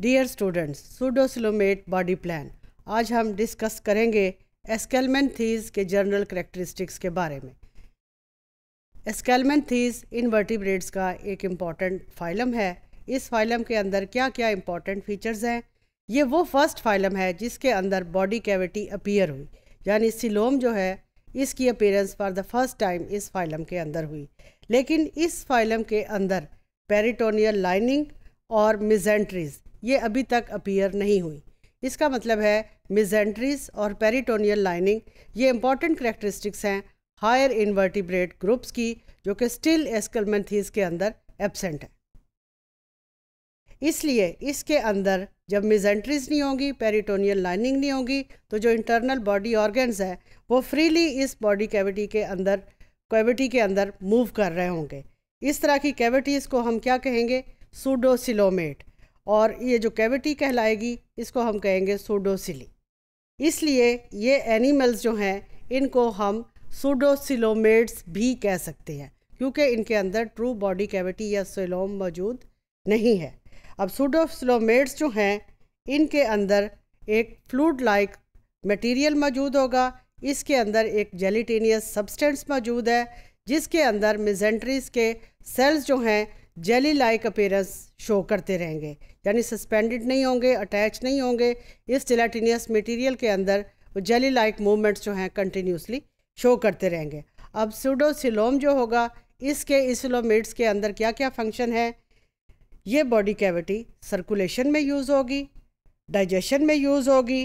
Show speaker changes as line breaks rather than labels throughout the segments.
dear students pseudocoelomate body plan आज हम discuss करेंगे एस्केलमेंट थीज के जनरल करेक्टरिस्टिक्स के बारे में एस्केलमेंट थीज इनवर्टिब्रेट्स का एक इम्पॉर्टेंट फाइलम है इस फाइलम के अंदर क्या क्या इम्पॉर्टेंट फीचर्स हैं ये वो फर्स्ट फाइलम है जिसके अंदर बॉडी कैविटी अपीयर हुई यानी सिलोम जो है इसकी appearance for the first time इस फाइलम के अंदर हुई लेकिन इस फाइलम के अंदर पेरिटोनियल लाइनिंग और मिजेंट्रीज ये अभी तक अपीयर नहीं हुई इसका मतलब है मिजेंट्रीज और पेरिटोनियल लाइनिंग ये इंपॉर्टेंट करेक्टरिस्टिक्स हैं हायर इन्वर्टिब्रेट ग्रुप्स की जो कि स्टिल एस्कलमेंथीज के अंदर एबसेंट है इसलिए इसके अंदर जब मिजेंट्रीज नहीं होंगी पेरिटोनियल लाइनिंग नहीं होगी तो जो इंटरनल बॉडी ऑर्गन्स हैं वो फ्रीली इस बॉडी कैविटी के अंदर कैविटी के अंदर मूव कर रहे होंगे इस तरह की कैविटीज़ को हम क्या कहेंगे सूडोसिलोमेट और ये जो कैविटी कहलाएगी इसको हम कहेंगे सूडोसिली इसलिए ये एनिमल्स जो हैं इनको हम सूडोसिलोमेट्स भी कह सकते हैं क्योंकि इनके अंदर ट्रू बॉडी कैविटी या सिलोम मौजूद नहीं है अब सूडोसिलोमेट्स जो हैं इनके अंदर एक फ्लूड लाइक मटेरियल मौजूद होगा इसके अंदर एक जेलिटेनियस सब्सटेंस मौजूद है जिसके अंदर मिजेंट्रीज के सेल्स जो हैं जेली लाइक अपेयरेंस शो करते रहेंगे यानी सस्पेंडेड नहीं होंगे अटैच नहीं होंगे इस जिलाटिनियस मटेरियल के अंदर वो जेली लाइक मूवमेंट्स जो हैं कंटिन्यूसली शो करते रहेंगे अब सूडोसिलोम जो होगा इसके इसलोमेट्स के अंदर क्या क्या फंक्शन है ये बॉडी कैविटी सर्कुलेशन में यूज़ होगी डाइजेशन में यूज़ होगी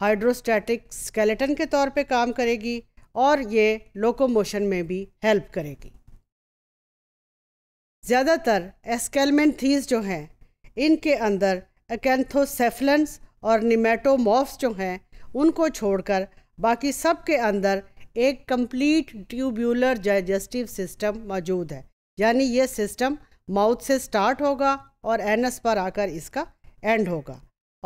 हाइड्रोस्टैटिक स्केलेटन के तौर पे काम करेगी और ये लोकोमोशन में भी हेल्प करेगी ज़्यादातर एस्केलमेंथीज जो हैं इनके अंदर अकेंथोसेफलन्स और निमेटोमॉफ्स जो हैं उनको छोड़कर बाकी सब के अंदर एक कंप्लीट ट्यूब्यूलर डाइजेस्टिव सिस्टम मौजूद है यानी ये सिस्टम माउथ से स्टार्ट होगा और एनस पर आकर इसका एंड होगा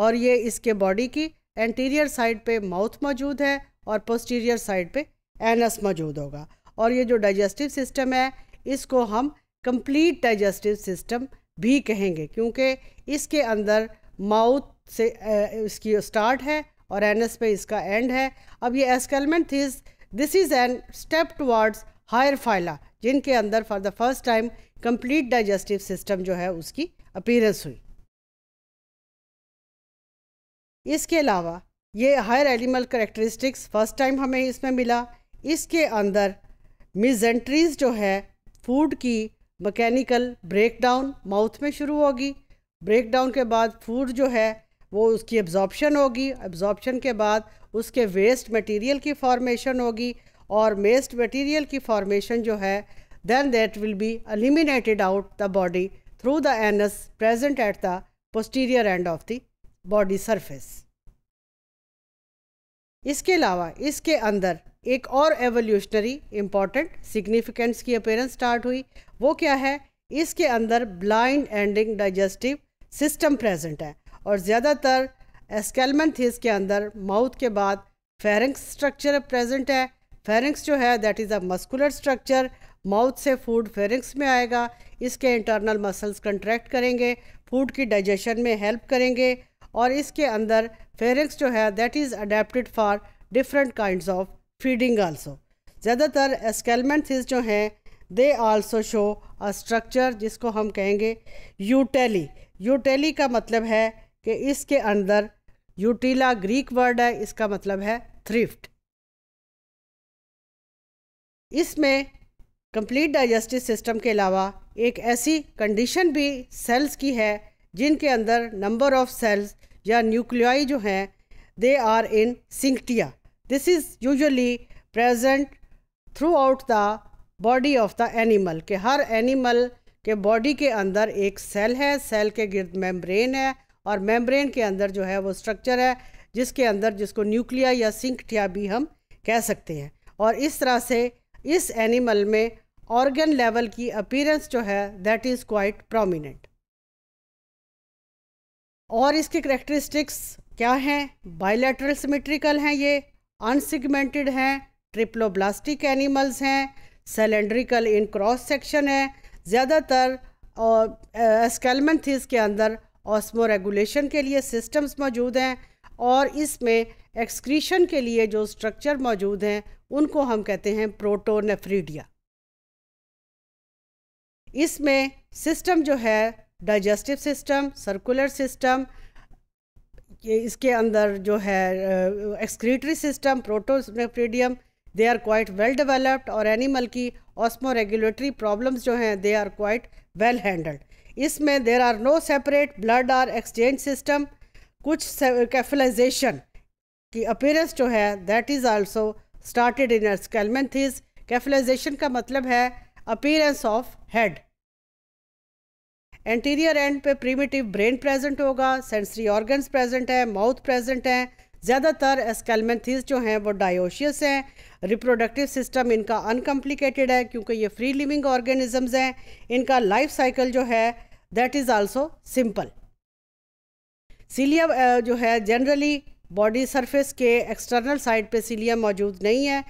और ये इसके बॉडी की एंटीरियर साइड पे माउथ मौजूद है और पोस्टीरियर साइड पे एनस मौजूद होगा और ये जो डाइजेस्टिव सिस्टम है इसको हम कंप्लीट डाइजेस्टिव सिस्टम भी कहेंगे क्योंकि इसके अंदर माउथ से इसकी स्टार्ट है और एस पे इसका एंड है अब ये Aschelminthes this is an step towards higher phyla जिनके अंदर for the first time complete digestive system जो है उसकी अपीयरेंस हुई इसके अलावा ये higher animal characteristics first time हमें इसमें मिला इसके अंदर मिजेंट्रीज जो है फूड की मैकेनिकल ब्रेकडाउन माउथ में शुरू होगी ब्रेकडाउन के बाद फूड जो है वो उसकी एब्जॉर्प्शन होगी एब्जॉर्प्शन के बाद उसके वेस्ट मटेरियल की फॉर्मेशन होगी और वेस्ट मटेरियल की फॉर्मेशन जो है then that will be eliminated out the body through the anus present at the posterior end of the body surface इसके अलावा इसके अंदर एक और एवोल्यूशनरी इम्पॉर्टेंट सिग्निफिकेंस की अपेरेंस स्टार्ट हुई वो क्या है इसके अंदर blind ending digestive system present है और ज़्यादातर एस्केलमेंथिस के अंदर माउथ के बाद फेरेंक्स स्ट्रक्चर प्रेजेंट है फेरेंक्स जो है that is a muscular structure mouth से फूड फेरेंक्स में आएगा इसके इंटरनल मसल्स कंट्रैक्ट करेंगे फूड की डाइजेशन में हेल्प करेंगे और इसके अंदर फेरिक्स जो है that is adapted for different kind of feeding also ज़्यादातर एस्केलमेंथिस जो हैं they also show a structure जिसको हम कहेंगे यूटेली यूटेली का मतलब है कि इसके अंदर यूटीला ग्रीक वर्ड है इसका मतलब है थ्रिफ्ट इसमें कंप्लीट डाइजेस्टिव सिस्टम के अलावा एक ऐसी कंडीशन भी सेल्स की है जिनके अंदर नंबर ऑफ सेल्स या न्यूक्लियाई जो हैं they are in syncytia this is usually present throughout the body of the animal के हर एनिमल के बॉडी के अंदर एक सेल है सेल के गिर्द मेम्ब्रेन है और मेम्ब्रेन के अंदर जो है वो स्ट्रक्चर है जिसके अंदर जिसको न्यूक्लिया या सिंकटिया भी हम कह सकते हैं और इस तरह से इस एनिमल में ऑर्गन लेवल की अपीयरेंस जो है दैट इज़ क्वाइट प्रोमिनेंट और इसके करेक्टरिस्टिक्स क्या हैं बायोलेटरल सिमेट्रिकल हैं ये अनसिगमेंटेड हैं ट्रिप्लोब्लास्टिक एनिमल्स हैं सिलेंड्रिकल इन क्रॉस सेक्शन है ज़्यादातर और एस्केलमेंथिस के अंदर ऑस्मो रेगुलेशन के लिए सिस्टम्स मौजूद हैं और इसमें एक्सक्रीशन के लिए जो स्ट्रक्चर मौजूद हैं उनको हम कहते हैं प्रोटोनेफ्रीडिया इसमें सिस्टम जो है डाइजेस्टिव सिस्टम सर्कुलर सिस्टम इसके अंदर जो है excretory system protonephridium they are quite well developed और एनिमल की ऑस्मो रेगुलेटरी प्रॉब्लम्स जो हैं they are quite well handled इसमें there are no separate blood or exchange system कुछ कैफलाइजेशन की अपेयरेंस जो है that is also started in Aschelminthes cephalization का मतलब है appearance of head anterior end पे प्रीमेटिव ब्रेन प्रेजेंट होगा सेंसरी ऑर्गन्स प्रेजेंट है माउथ प्रेजेंट हैं ज़्यादातर एस्कैलमेंथीज जो हैं वो डायोशियस हैं रिप्रोडक्टिव सिस्टम इनका अनकम्प्लिकेटेड है क्योंकि ये फ्री लिविंग ऑर्गेनिजम्स हैं इनका लाइफ साइकिल जो है that is also simple cilia जो है जनरली बॉडी सरफेस के एक्सटर्नल साइड पे सीलिया मौजूद नहीं है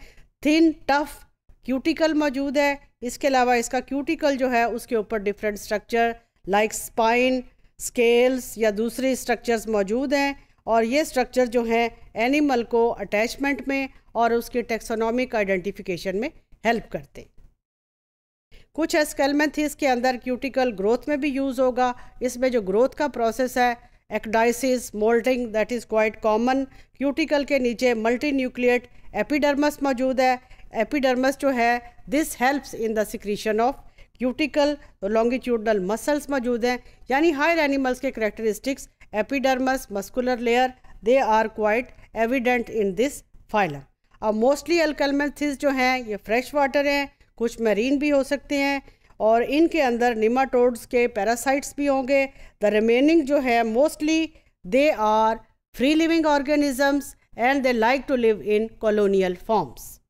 थिन टफ क्यूटिकल मौजूद है इसके अलावा इसका क्यूटिकल जो है उसके ऊपर different structure like spine scales या दूसरे स्ट्रक्चर्स मौजूद हैं और ये स्ट्रक्चर जो हैं एनिमल को अटैचमेंट में और उसके टेक्सोनॉमिक आइडेंटिफिकेशन में हेल्प करते हैं कुछ एस्केलमेंथिस के अंदर क्यूटिकल ग्रोथ में भी यूज़ होगा इसमें जो ग्रोथ का प्रोसेस है ecdysis moulting that is quite common cuticle के नीचे मल्टी न्यूक्लियट एपिडर्मस मौजूद है एपिडर्मस जो है this helps in the secretion of cuticle और लॉन्गिट्यूडनल मसल्स मौजूद हैं यानी हायर एनिमल्स के characteristics epidermis muscular layer they are quite evident in this phylum अब मोस्टली अल्कलमेंथिस जो हैं ये फ्रेश वाटर हैं कुछ मरीन भी हो सकते हैं और इनके अंदर निमाटोड्स के पैरासाइट्स भी होंगे द रिमेनिंग जो है mostly they are free living organisms and they like to live in colonial forms